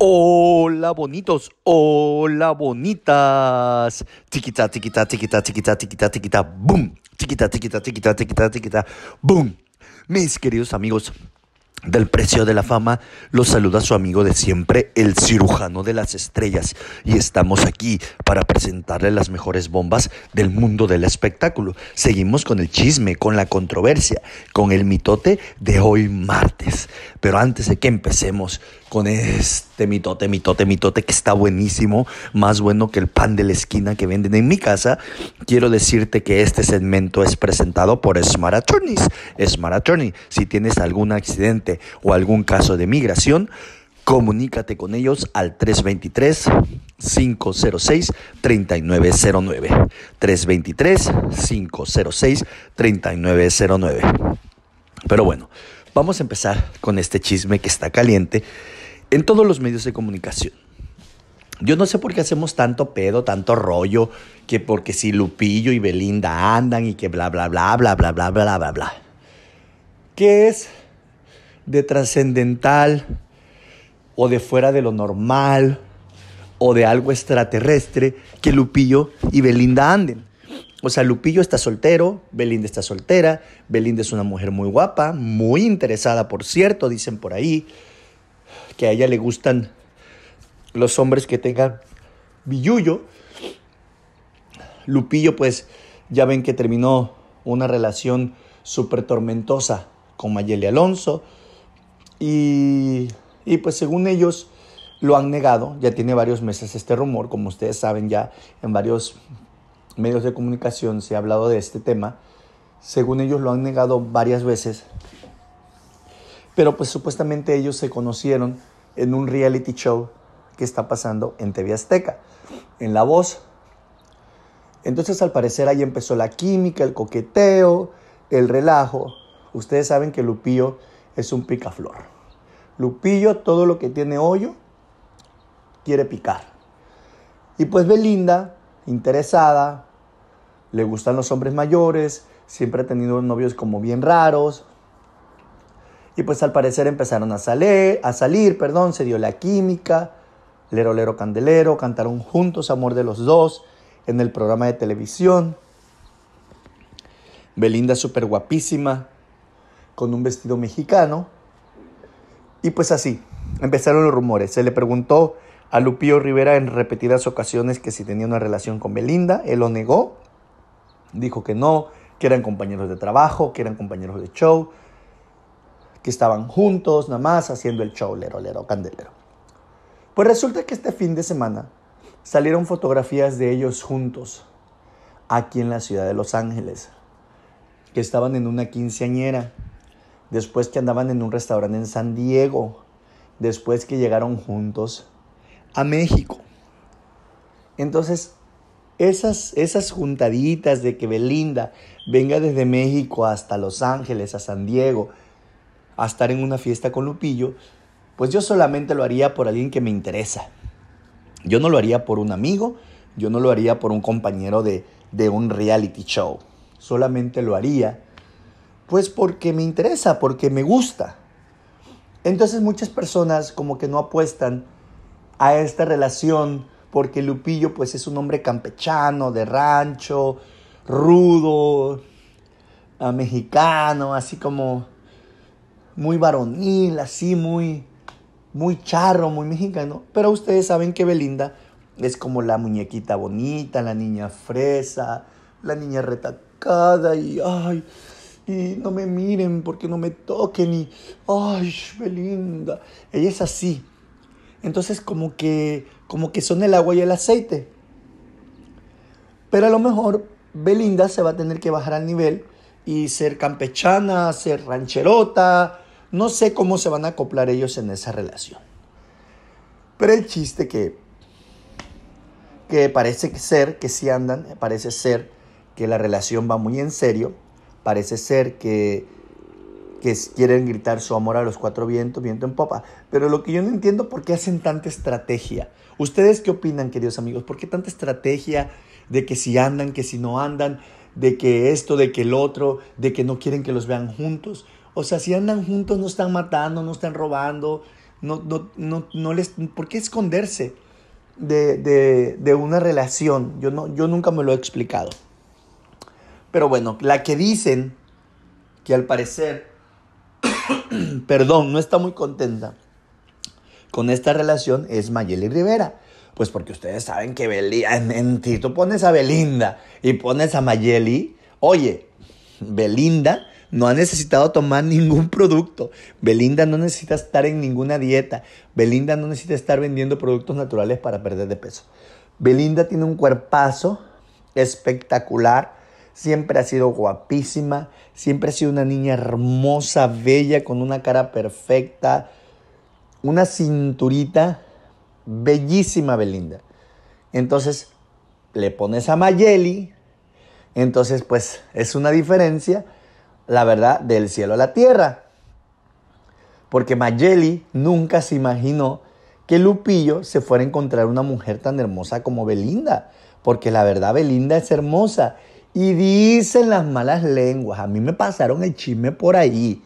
Hola bonitos, hola bonitas. Tiquita, tiquita, tiquita, tiquita, tiquita, tiquita, boom. Tiquita, tiquita, tiquita, tiquita, tiquita, boom. Mis queridos amigos, del precio de la fama, los saluda su amigo de siempre, el cirujano de las estrellas, y estamos aquí para presentarle las mejores bombas del mundo del espectáculo. Seguimos con el chisme, con la controversia, con el mitote de hoy martes. Pero antes de que empecemos con este mitote, mitote, mitote que está buenísimo, más bueno que el pan de la esquina que venden en mi casa, quiero decirte que este segmento es presentado por Smart Attorneys. Smart Attorney, si tienes algún accidente, o algún caso de migración, comunícate con ellos al 323-506-3909. 323-506-3909. Pero bueno, vamos a empezar con este chisme que está caliente en todos los medios de comunicación. Yo no sé por qué hacemos tanto pedo, tanto rollo, que porque si Lupillo y Belinda andan y que bla, bla, bla, bla, bla, bla, bla, bla, bla. ¿Qué es de trascendental o de fuera de lo normal o de algo extraterrestre que Lupillo y Belinda anden. O sea, Lupillo está soltero, Belinda está soltera, Belinda es una mujer muy guapa, muy interesada, por cierto, dicen por ahí, que a ella le gustan los hombres que tengan billuyo. Lupillo, pues, ya ven que terminó una relación súper tormentosa con Mayeli Alonso, y, pues según ellos lo han negado, ya tiene varios meses este rumor, como ustedes saben ya en varios medios de comunicación se ha hablado de este tema, según ellos lo han negado varias veces, pero pues supuestamente ellos se conocieron en un reality show que está pasando en TV Azteca, en La Voz. Entonces al parecer ahí empezó la química, el coqueteo, el relajo. Ustedes saben que Lupío es un picaflor. Lupillo, todo lo que tiene hoyo, quiere picar. Y pues Belinda, interesada, le gustan los hombres mayores, siempre ha tenido novios como bien raros. Y pues al parecer empezaron a salir, a salir, perdón, se dio la química, lero lero candelero, cantaron juntos Amor de los dos en el programa de televisión. Belinda súper guapísima, con un vestido mexicano. Y pues así, empezaron los rumores. Se le preguntó a Lupío Rivera en repetidas ocasiones que si tenía una relación con Belinda, él lo negó, dijo que no, que eran compañeros de trabajo, que eran compañeros de show, que estaban juntos nada más haciendo el show lero, lero, candelero. Pues resulta que este fin de semana salieron fotografías de ellos juntos aquí en la ciudad de Los Ángeles, que estaban en una quinceañera después que andaban en un restaurante en San Diego, después que llegaron juntos a México. Entonces, esas, esas juntaditas de que Belinda venga desde México hasta Los Ángeles, a San Diego, a estar en una fiesta con Lupillo, pues yo solamente lo haría por alguien que me interesa. Yo no lo haría por un amigo, yo no lo haría por un compañero de, de un reality show. Solamente lo haría pues porque me interesa, porque me gusta. Entonces muchas personas como que no apuestan a esta relación porque Lupillo pues es un hombre campechano, de rancho, rudo, ah, mexicano, así como muy varonil, así muy muy charro, muy mexicano, pero ustedes saben que Belinda es como la muñequita bonita, la niña fresa, la niña retacada y ay, y no me miren porque no me toquen y, ay, Belinda. Ella es así. Entonces como que, como que son el agua y el aceite. Pero a lo mejor Belinda se va a tener que bajar al nivel y ser campechana, ser rancherota. No sé cómo se van a acoplar ellos en esa relación. Pero el chiste que, que parece ser que si sí andan, parece ser que la relación va muy en serio parece ser que, quieren gritar su amor a los cuatro vientos, viento en popa. Pero lo que yo no entiendo, ¿por qué hacen tanta estrategia? ¿Ustedes qué opinan, queridos amigos? ¿Por qué tanta estrategia de que si andan, que si no andan, de que esto, de que el otro, de que no quieren que los vean juntos? O sea, si andan juntos, no están matando, no están robando, no, no, no, no les... ¿Por qué esconderse de, de una relación? Yo, no, yo nunca me lo he explicado. Pero bueno, la que dicen que al parecer, perdón, no está muy contenta con esta relación es Mayeli Rivera. Pues porque ustedes saben que Belinda, en, tú pones a Belinda y pones a Mayeli, oye, Belinda no ha necesitado tomar ningún producto. Belinda no necesita estar en ninguna dieta. Belinda no necesita estar vendiendo productos naturales para perder de peso. Belinda tiene un cuerpazo espectacular siempre ha sido guapísima, siempre ha sido una niña hermosa, bella, con una cara perfecta, una cinturita bellísima Belinda. Entonces le pones a Mayeli, entonces pues es una diferencia, la verdad, del cielo a la tierra. Porque Mayeli nunca se imaginó que Lupillo se fuera a encontrar una mujer tan hermosa como Belinda. Porque la verdad, Belinda es hermosa y dicen las malas lenguas, a mí me pasaron el chisme por ahí,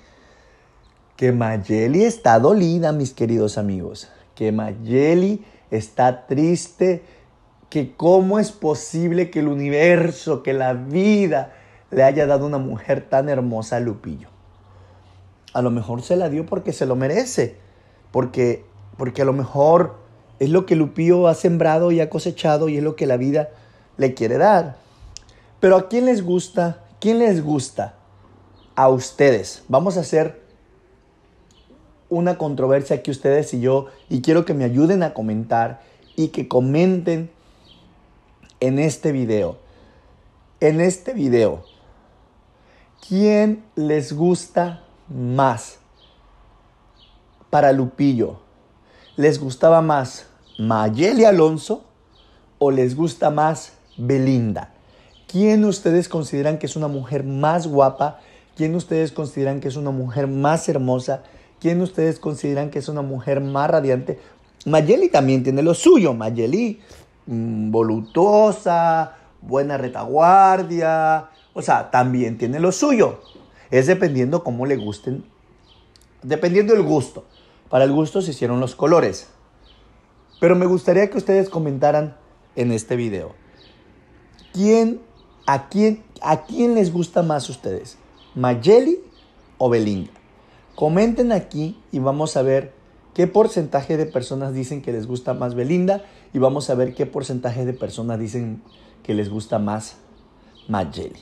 que Mayeli está dolida, mis queridos amigos, que Mayeli está triste, que cómo es posible que el universo, que la vida le haya dado una mujer tan hermosa a Lupillo. A lo mejor se la dio porque se lo merece, porque, porque a lo mejor es lo que Lupillo ha sembrado y ha cosechado y es lo que la vida le quiere dar. Pero ¿a quién les gusta? ¿Quién les gusta? A ustedes. Vamos a hacer una controversia aquí ustedes y yo y quiero que me ayuden a comentar y que comenten en este video. En este video, ¿quién les gusta más? Para Lupillo, ¿les gustaba más Mayeli Alonso o les gusta más Belinda? ¿Quién ustedes consideran que es una mujer más guapa? ¿Quién ustedes consideran que es una mujer más hermosa? ¿Quién ustedes consideran que es una mujer más radiante? Mayeli también tiene lo suyo. Mayeli, mm, volutosa, voluptuosa, buena retaguardia. O sea, también tiene lo suyo. Es dependiendo cómo le gusten. Dependiendo del gusto. Para el gusto se hicieron los colores. Pero me gustaría que ustedes comentaran en este video. ¿Quién ¿A quién, ¿A quién les gusta más ustedes? ¿Mayeli o Belinda? Comenten aquí y vamos a ver qué porcentaje de personas dicen que les gusta más Belinda y vamos a ver qué porcentaje de personas dicen que les gusta más Mayeli.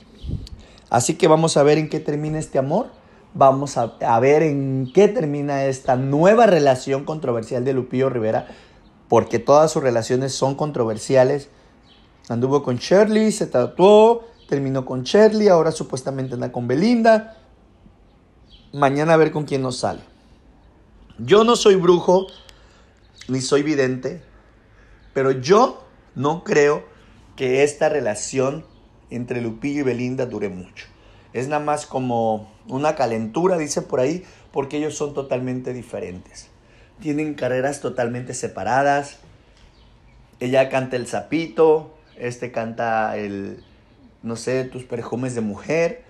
Así que vamos a ver en qué termina este amor. Vamos a, a ver en qué termina esta nueva relación controversial de Lupillo Rivera, porque todas sus relaciones son controversiales Anduvo con Shirley, se tatuó, terminó con Shirley, ahora supuestamente anda con Belinda. Mañana a ver con quién nos sale. Yo no soy brujo, ni soy vidente, pero yo no creo que esta relación entre Lupillo y Belinda dure mucho. Es nada más como una calentura, dice por ahí, porque ellos son totalmente diferentes. Tienen carreras totalmente separadas. Ella canta el sapito, este canta el, no sé, tus perfumes de mujer.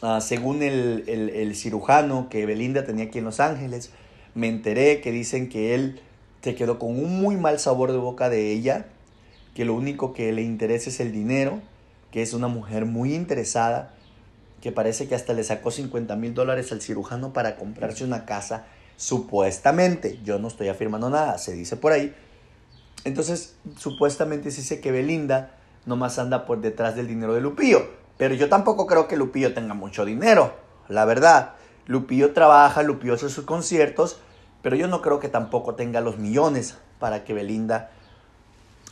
Ah, según el, el, el, cirujano que Belinda tenía aquí en Los Ángeles, me enteré que dicen que él se quedó con un muy mal sabor de boca de ella, que lo único que le interesa es el dinero, que es una mujer muy interesada, que parece que hasta le sacó 50 mil dólares al cirujano para comprarse una casa, supuestamente, yo no estoy afirmando nada, se dice por ahí, entonces, supuestamente se dice que Belinda más anda por detrás del dinero de Lupillo. Pero yo tampoco creo que Lupillo tenga mucho dinero, la verdad. Lupillo trabaja, Lupillo hace sus conciertos, pero yo no creo que tampoco tenga los millones para que Belinda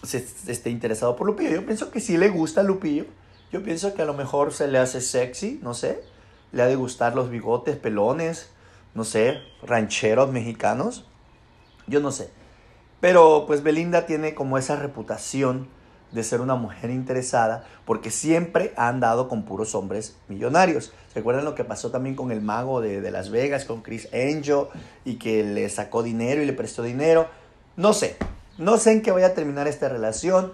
se, esté interesado por Lupillo. Yo pienso que sí le gusta a Lupillo. Yo pienso que a lo mejor se le hace sexy, no sé. Le ha de gustar los bigotes, pelones, no sé, rancheros mexicanos. Yo no sé. Pero pues Belinda tiene como esa reputación de ser una mujer interesada porque siempre ha andado con puros hombres millonarios. Recuerdan lo que pasó también con el mago de, Las Vegas, con Chris Angel, y que le sacó dinero y le prestó dinero? No sé, no sé en qué vaya a terminar esta relación.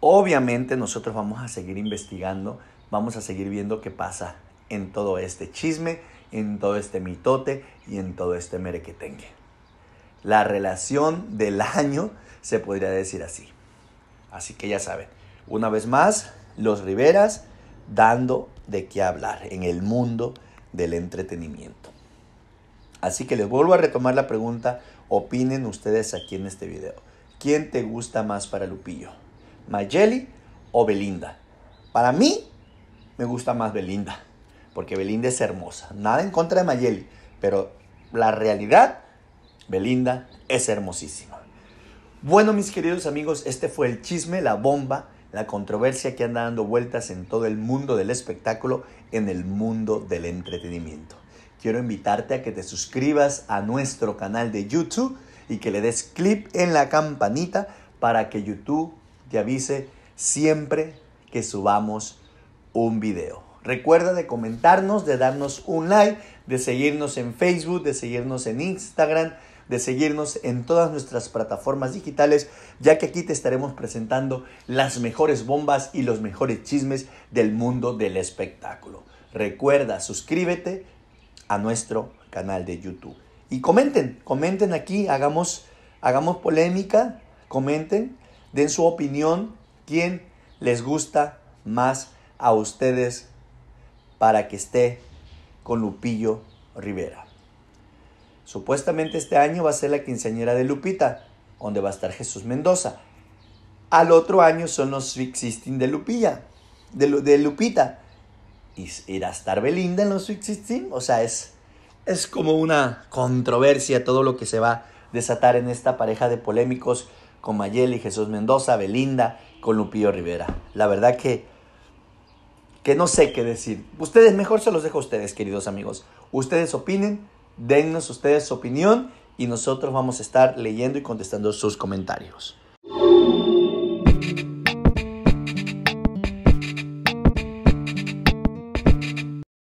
Obviamente nosotros vamos a seguir investigando, vamos a seguir viendo qué pasa en todo este chisme, en todo este mitote y en todo este merequetengue la relación del año, se podría decir así. Así que ya saben, una vez más, los Riveras dando de qué hablar en el mundo del entretenimiento. Así que les vuelvo a retomar la pregunta, opinen ustedes aquí en este video. ¿Quién te gusta más para Lupillo? ¿Mayeli o Belinda? Para mí, me gusta más Belinda, porque Belinda es hermosa. Nada en contra de Mayeli, pero la realidad Belinda es hermosísima. Bueno, mis queridos amigos, este fue el chisme, la bomba, la controversia que anda dando vueltas en todo el mundo del espectáculo, en el mundo del entretenimiento. Quiero invitarte a que te suscribas a nuestro canal de YouTube y que le des clip en la campanita para que YouTube te avise siempre que subamos un video. Recuerda de comentarnos, de darnos un like, de seguirnos en Facebook, de seguirnos en Instagram, de seguirnos en todas nuestras plataformas digitales, ya que aquí te estaremos presentando las mejores bombas y los mejores chismes del mundo del espectáculo. Recuerda, suscríbete a nuestro canal de YouTube. Y comenten, comenten aquí, hagamos, hagamos polémica, comenten, den su opinión, quién les gusta más a ustedes para que esté con Lupillo Rivera. Supuestamente este año va a ser la quinceañera de Lupita, donde va a estar Jesús Mendoza. Al otro año son los Sweet de Lupilla, de, Lupita. Y irá a estar Belinda en los Sweet O sea, es, es como una controversia todo lo que se va a desatar en esta pareja de polémicos con Mayeli, Jesús Mendoza, Belinda, con Lupillo Rivera. La verdad que, que no sé qué decir. Ustedes, mejor se los dejo a ustedes, queridos amigos. Ustedes opinen Dennos ustedes su opinión y nosotros vamos a estar leyendo y contestando sus comentarios.